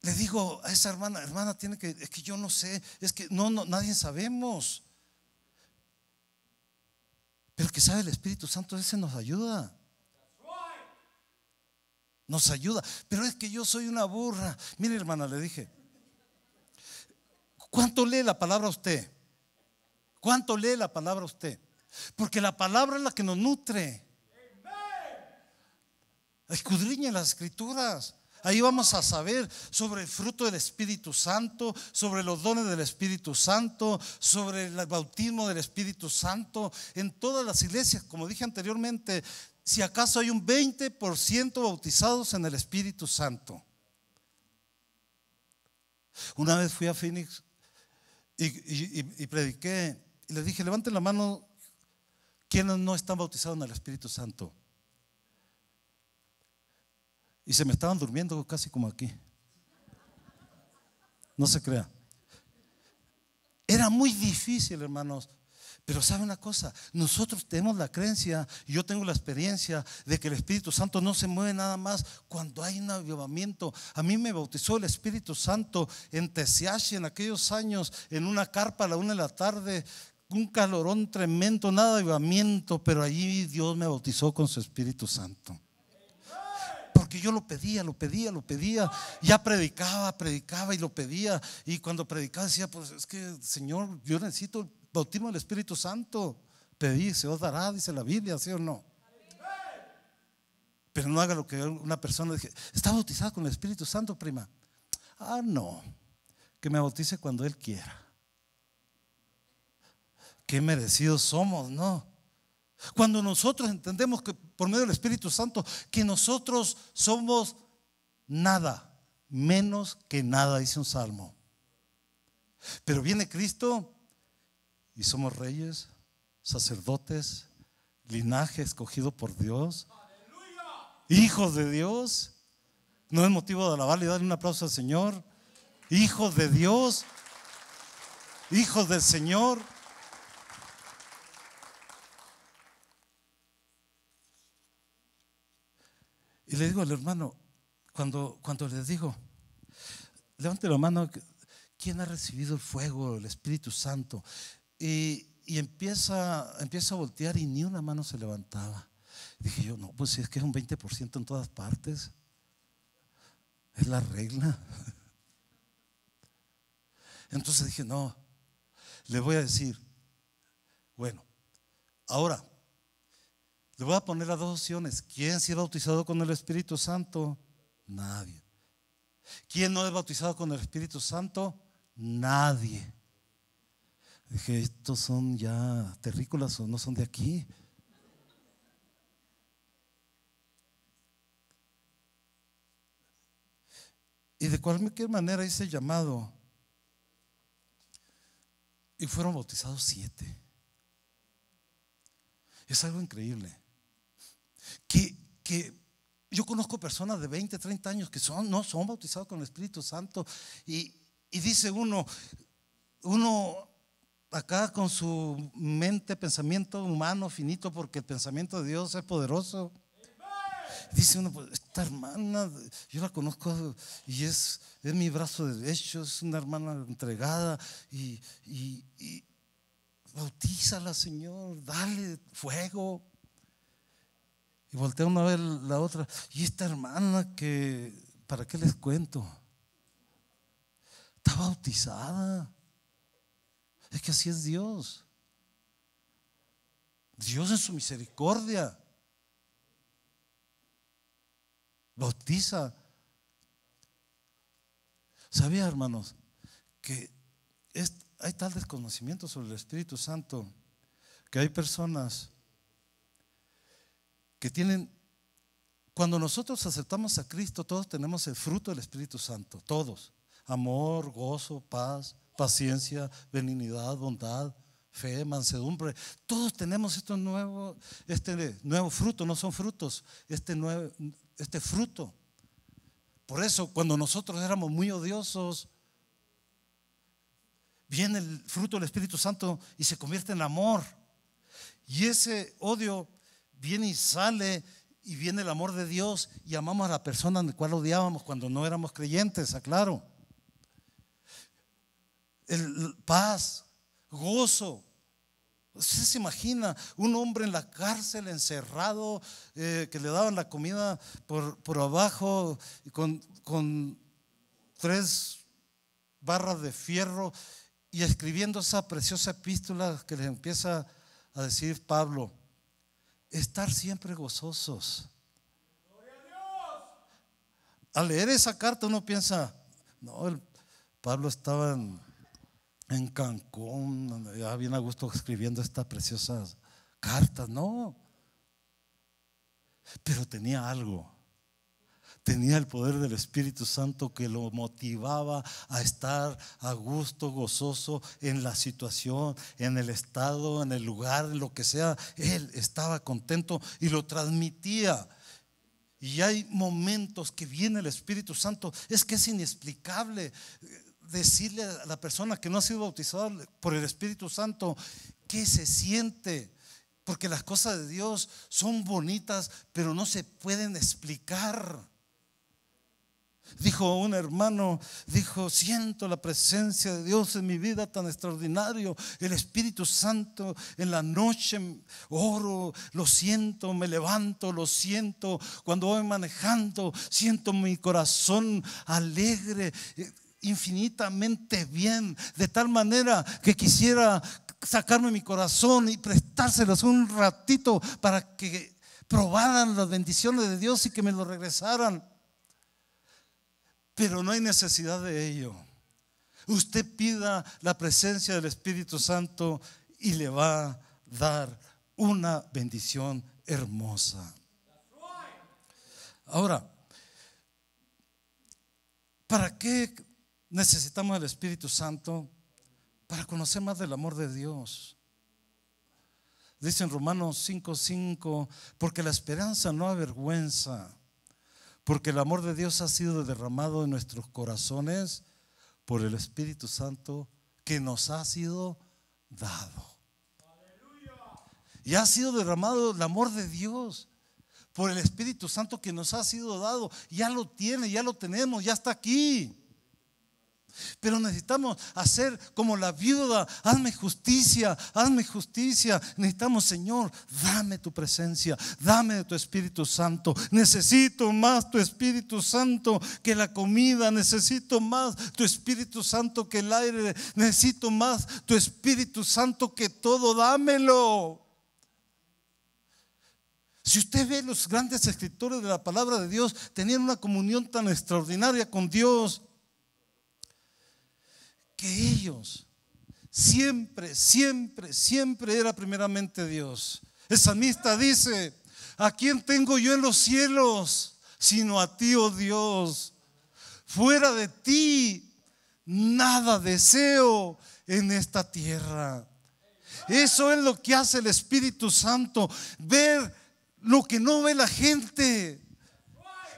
[SPEAKER 1] le digo a esa hermana, hermana, tiene que, es que yo no sé, es que no, no, nadie sabemos. Pero que sabe el Espíritu Santo, ese nos ayuda. Nos ayuda. Pero es que yo soy una burra. Mire, hermana, le dije. ¿Cuánto lee la palabra usted? ¿Cuánto lee la palabra usted? Porque la palabra es la que nos nutre. Escudriñe las escrituras. Ahí vamos a saber sobre el fruto del Espíritu Santo, sobre los dones del Espíritu Santo, sobre el bautismo del Espíritu Santo. En todas las iglesias, como dije anteriormente, si acaso hay un 20% bautizados en el Espíritu Santo. Una vez fui a Phoenix y, prediqué y les dije, levanten la mano quienes no están bautizados en el Espíritu Santo. Y se me estaban durmiendo casi como aquí. No se crea. Era muy difícil, hermanos, pero sabe una cosa, nosotros tenemos la creencia, yo tengo la experiencia de que el Espíritu Santo no se mueve nada más cuando hay un avivamiento. A mí me bautizó el Espíritu Santo en Tesiashi, en aquellos años, en una carpa a la una de la tarde, un calorón tremendo, nada de avivamiento, pero allí Dios me bautizó con su Espíritu Santo porque yo lo pedía, lo pedía, lo pedía. Ya predicaba, predicaba y lo pedía. Y cuando predicaba decía, pues es que Señor, yo necesito Bautismo del Espíritu Santo. Pedí, se os dará, dice la Biblia, ¿sí o no? Pero no haga lo que una persona dice, está bautizada con el Espíritu Santo, prima. Ah, no, que me bautice cuando Él quiera. Qué merecidos somos, ¿no? Cuando nosotros entendemos que por medio del Espíritu Santo, que nosotros somos nada, menos que nada, dice un salmo. Pero viene Cristo y somos reyes, sacerdotes, linaje escogido por Dios, hijos de Dios. No es motivo de alabarle y darle un aplauso al Señor. Hijos de Dios, hijos del Señor. Y le digo al hermano, cuando, cuando les digo, levante la mano, ¿quién ha recibido el fuego, el Espíritu Santo? Y, empieza, empieza a voltear y ni una mano se levantaba. Dije yo, no, pues si es que es un 20% en todas partes. Es la regla. [LAUGHS] Entonces dije, no, le voy a decir, bueno, ahora, le voy a poner las dos opciones. ¿Quién se ha bautizado con el Espíritu Santo? Nadie. ¿Quién no es bautizado con el Espíritu Santo? Nadie. Dije, estos son ya terrícolas o no son de aquí. Y de cualquier manera hice el llamado. Y fueron bautizados siete. Es algo increíble. Que, yo conozco personas de 20, 30 años que son, no son bautizados con el Espíritu Santo. Y, y dice uno, uno acá con su mente, pensamiento humano finito, porque el pensamiento de Dios es poderoso. Dice uno, pues, esta hermana, yo la conozco y es, mi brazo derecho, es una hermana entregada y, y, bautízala, Señor, dale fuego. Y voltea una vez la otra, y esta hermana que, ¿para qué les cuento? Está bautizada. Es que así es Dios. Dios en su misericordia bautiza. ¿Sabía, hermanos, que hay tal desconocimiento sobre el Espíritu Santo que hay personas que tienen, cuando nosotros aceptamos a Cristo, todos tenemos el fruto del Espíritu Santo, todos. Amor, gozo, paz, paciencia, benignidad, bondad, fe, mansedumbre. Todos tenemos estos nuevos, este nuevo fruto, no son frutos, este, nuevo, este fruto. Por eso, cuando nosotros éramos muy odiosos, viene el fruto del Espíritu Santo y se convierte en amor. Y ese odio viene y sale y viene el amor de Dios y amamos a la persona en la cual odiábamos cuando no éramos creyentes, aclaro el, paz, gozo. Usted se imagina un hombre en la cárcel, encerrado, eh, que le daban la comida por, por abajo con, con tres barras de fierro y escribiendo esa preciosa epístola que le empieza a decir Pablo, estar siempre gozosos. Al leer esa carta uno piensa, no, Pablo estaba en en Cancún, ya bien a gusto escribiendo estas preciosas cartas, no. Pero tenía algo. Tenía el poder del Espíritu Santo que lo motivaba a estar a gusto, gozoso en la situación, en el estado, en el lugar, en lo que sea. Él estaba contento y lo transmitía. Y hay momentos que viene el Espíritu Santo. Es que es inexplicable decirle a la persona que no ha sido bautizada por el Espíritu Santo qué se siente. Porque las cosas de Dios son bonitas, pero no se pueden explicar. Dijo un hermano, dijo, siento la presencia de Dios en mi vida tan extraordinario, el Espíritu Santo en la noche oro, lo siento, me levanto, lo siento, cuando voy manejando, siento mi corazón alegre infinitamente bien, de tal manera que quisiera sacarme mi corazón y prestárselos un ratito para que probaran las bendiciones de Dios y que me lo regresaran. Pero no hay necesidad de ello. Usted pida la presencia del Espíritu Santo y le va a dar una bendición hermosa. Ahora, ¿para qué necesitamos el Espíritu Santo para conocer más del amor de Dios. Dice en Romanos 5:5, porque la esperanza no avergüenza, porque el amor de Dios ha sido derramado en nuestros corazones por el Espíritu Santo que nos ha sido dado. Y ha sido derramado el amor de Dios por el Espíritu Santo que nos ha sido dado. Ya lo tiene, ya lo tenemos, ya está aquí. Pero necesitamos hacer como la viuda, hazme justicia, hazme justicia. Necesitamos, Señor, dame tu presencia, dame tu Espíritu Santo. Necesito más tu Espíritu Santo que la comida, necesito más tu Espíritu Santo que el aire, necesito más tu Espíritu Santo que todo, dámelo. Si usted ve los grandes escritores de la palabra de Dios, tenían una comunión tan extraordinaria con Dios ellos. Siempre, siempre, siempre era primeramente Dios. El salmista dice, ¿a quién tengo yo en los cielos sino a ti, oh Dios? Fuera de ti, nada deseo en esta tierra. Eso es lo que hace el Espíritu Santo, ver lo que no ve la gente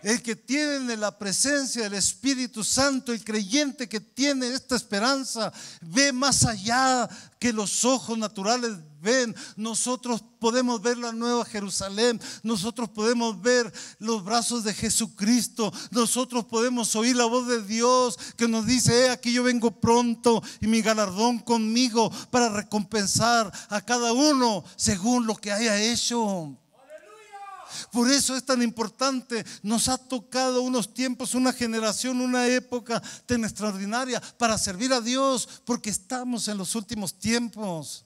[SPEAKER 1] el que tiene la presencia del Espíritu Santo, el creyente que tiene esta esperanza, ve más allá que los ojos naturales ven. Nosotros podemos ver la nueva Jerusalén, nosotros podemos ver los brazos de Jesucristo, nosotros podemos oír la voz de Dios que nos dice, eh, aquí yo vengo pronto y mi galardón conmigo para recompensar a cada uno según lo que haya hecho. Por eso es tan importante. Nos ha tocado unos tiempos, una generación, una época tan extraordinaria para servir a Dios, porque estamos en los últimos tiempos.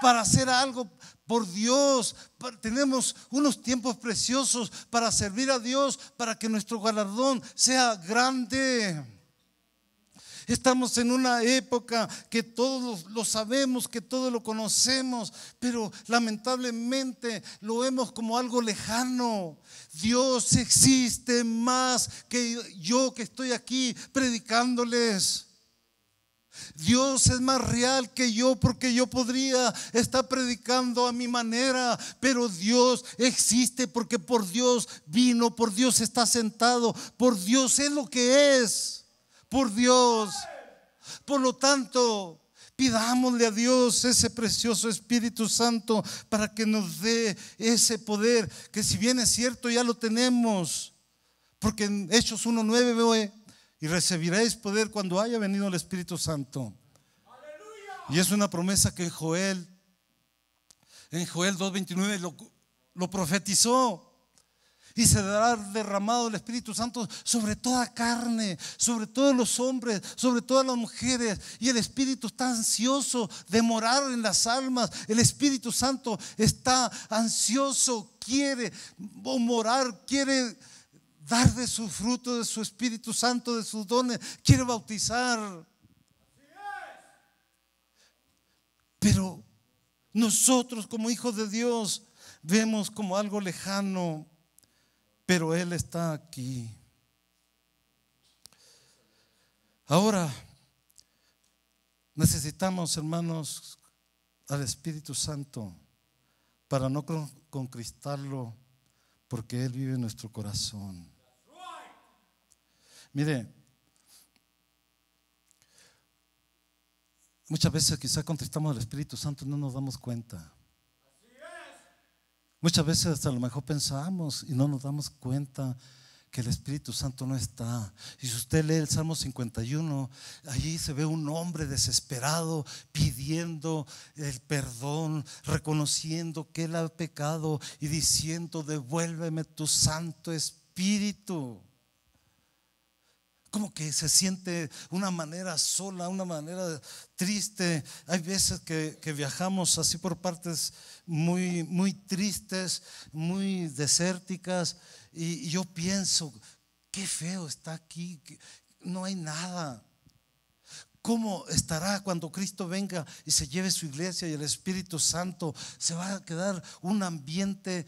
[SPEAKER 1] Para hacer algo por Dios. Tenemos unos tiempos preciosos para servir a Dios, para que nuestro galardón sea grande. Estamos en una época que todos lo, sabemos, que todos lo conocemos, pero lamentablemente lo vemos como algo lejano. Dios existe más que yo que estoy aquí predicándoles. Dios es más real que yo porque yo podría estar predicando a mi manera, pero Dios existe porque por Dios vino, por Dios está sentado, por Dios es lo que es por Dios. Por lo tanto, pidámosle a Dios ese precioso Espíritu Santo para que nos dé ese poder, que si bien es cierto, ya lo tenemos. Porque en Hechos 1.9 veo, eh, y recibiréis poder cuando haya venido el Espíritu Santo. Y es una promesa que Joel, en Joel 2.29 lo profetizó y se dará derramado el Espíritu Santo sobre toda carne, sobre todos los hombres, sobre todas las mujeres. Y el Espíritu está ansioso de morar en las almas. El Espíritu Santo está ansioso, quiere morar, quiere dar de su fruto, de su Espíritu Santo, de sus dones, quiere bautizar. Pero nosotros como hijos de Dios vemos como algo lejano pero Él está aquí. Ahora, necesitamos, hermanos, al Espíritu Santo para no conquistarlo, porque Él vive en nuestro corazón. Mire, muchas veces quizá contristamos al Espíritu Santo y no nos damos cuenta. Muchas veces hasta lo mejor pensamos y no nos damos cuenta que el Espíritu Santo no está. Y si usted lee el Salmo 51, allí se ve un hombre desesperado pidiendo el perdón, reconociendo que él ha pecado y diciendo, devuélveme tu Santo Espíritu como que se siente una manera sola, una manera triste. Hay veces que, viajamos así por partes muy, muy tristes, muy desérticas, y, yo pienso, qué feo está aquí, no hay nada. ¿Cómo estará cuando Cristo venga y se lleve su iglesia y el Espíritu Santo? Se va a quedar un ambiente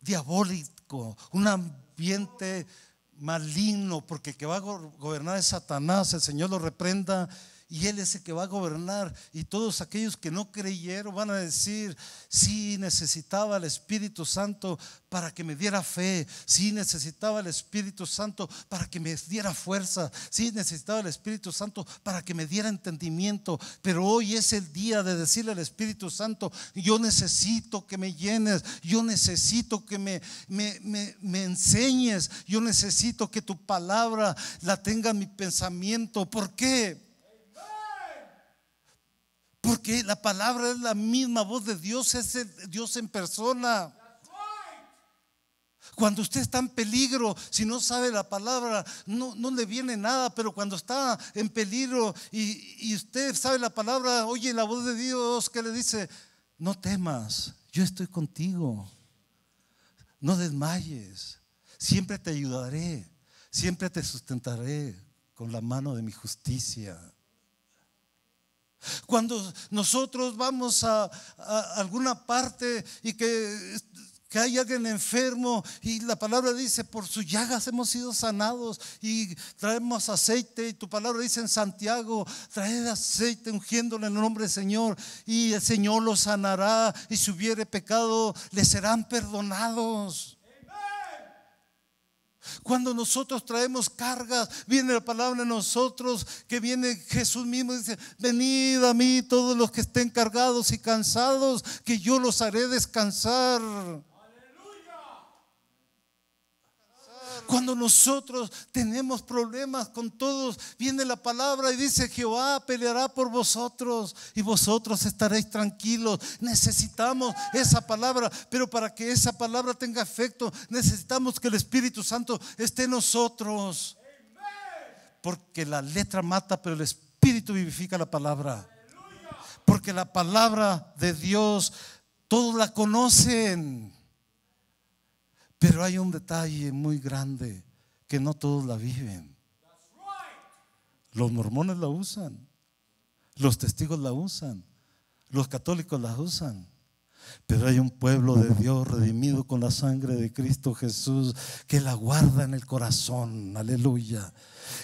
[SPEAKER 1] diabólico, un ambiente maligno, porque el que va a gobernar es Satanás, el Señor lo reprenda y Él es el que va a gobernar. Y todos aquellos que no creyeron van a decir, sí necesitaba el Espíritu Santo para que me diera fe, sí necesitaba el Espíritu Santo para que me diera fuerza, sí necesitaba el Espíritu Santo para que me diera entendimiento. Pero hoy es el día de decirle al Espíritu Santo, yo necesito que me llenes, yo necesito que me, me, enseñes, yo necesito que tu palabra la tenga en mi pensamiento. ¿Por qué? Porque la palabra es la misma voz de Dios, es Dios en persona. Cuando usted está en peligro, si no sabe la palabra, no, le viene nada, pero cuando está en peligro y, y usted sabe la palabra, oye la voz de Dios que le dice, no temas, yo estoy contigo, no desmayes, siempre te ayudaré, siempre te sustentaré con la mano de mi justicia. Cuando nosotros vamos a, alguna parte y que haya hay alguien enfermo y la palabra dice, por sus llagas hemos sido sanados y traemos aceite y tu palabra dice en Santiago, traed aceite ungiéndole en el nombre del Señor y el Señor lo sanará y si hubiere pecado le serán perdonados. Cuando nosotros traemos cargas, viene la palabra de nosotros, que viene Jesús mismo y dice, venid a mí todos los que estén cargados y cansados, que yo los haré descansar. Cuando nosotros tenemos problemas con todos, viene la palabra y dice, Jehová peleará por vosotros y vosotros estaréis tranquilos. Necesitamos esa palabra, pero para que esa palabra tenga efecto, necesitamos que el Espíritu Santo esté en nosotros. Porque la letra mata, pero el Espíritu vivifica la palabra. Porque la palabra de Dios todos la conocen. Pero hay un detalle muy grande que no todos la viven. Los mormones la usan, los testigos la usan, los católicos la usan. Pero hay un pueblo de Dios redimido con la sangre de Cristo Jesús que la guarda en el corazón. Aleluya.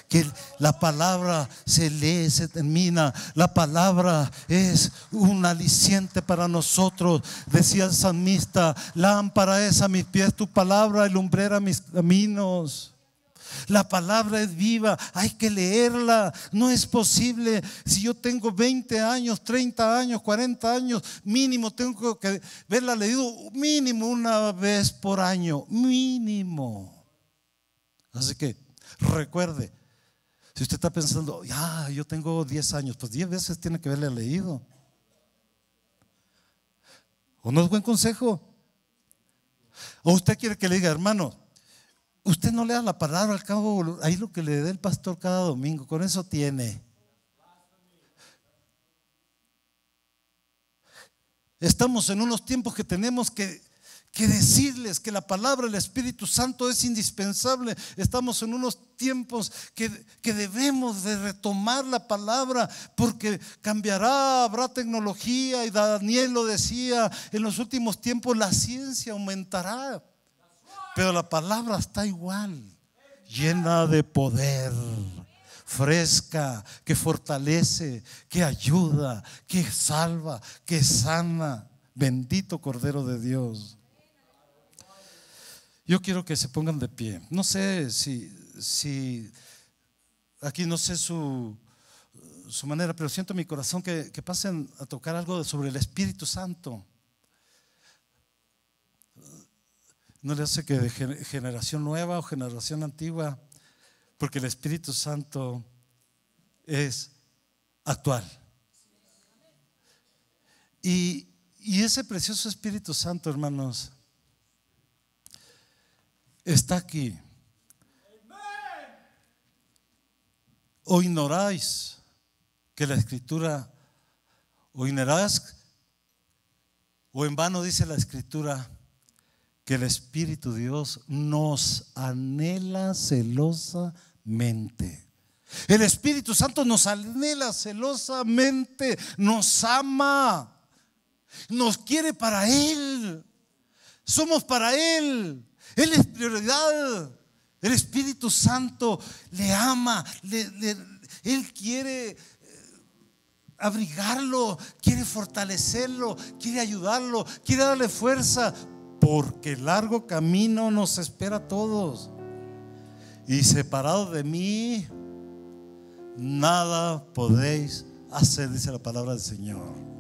[SPEAKER 1] Que la palabra se lee, se termina. La palabra es un aliciente para nosotros. Decía el salmista, lámpara es a mis pies tu palabra y lumbrera mis caminos. La palabra es viva, hay que leerla. No es posible, si yo tengo 20 años, 30 años, 40 años, mínimo tengo que verla leído mínimo una vez por año, mínimo. Así que recuerde, si usted está pensando, ya, yo tengo 10 años, pues 10 veces tiene que verla leído. ¿O no es buen consejo? ¿O usted quiere que le diga, hermano, Usted no le da la palabra al cabo, ahí lo que le dé el pastor cada domingo, con eso tiene. Estamos en unos tiempos que tenemos que, que, decirles que la palabra del Espíritu Santo es indispensable. Estamos en unos tiempos que, que debemos de retomar la palabra porque cambiará, habrá tecnología y Daniel lo decía, en los últimos tiempos la ciencia aumentará. Pero la palabra está igual, llena de poder, fresca, que fortalece, que ayuda, que salva, que sana. Bendito Cordero de Dios. Yo quiero que se pongan de pie. No sé si, si aquí no sé su, manera, pero siento en mi corazón que pasen a tocar algo sobre el Espíritu Santo. No le hace que de generación nueva o generación antigua, porque el Espíritu Santo es actual. Y, ese precioso Espíritu Santo, hermanos, está aquí. O ignoráis que la escritura, o ignoráis, o en vano dice la escritura, que el Espíritu Dios nos anhela celosamente. El Espíritu Santo nos anhela celosamente, nos ama, nos quiere para Él, somos para Él, Él es prioridad. El Espíritu Santo le ama, Él quiere eh, abrigarlo, quiere fortalecerlo, quiere ayudarlo, quiere darle fuerza porque largo camino nos espera a todos. Y separado de mí, nada podéis hacer, dice la palabra del Señor.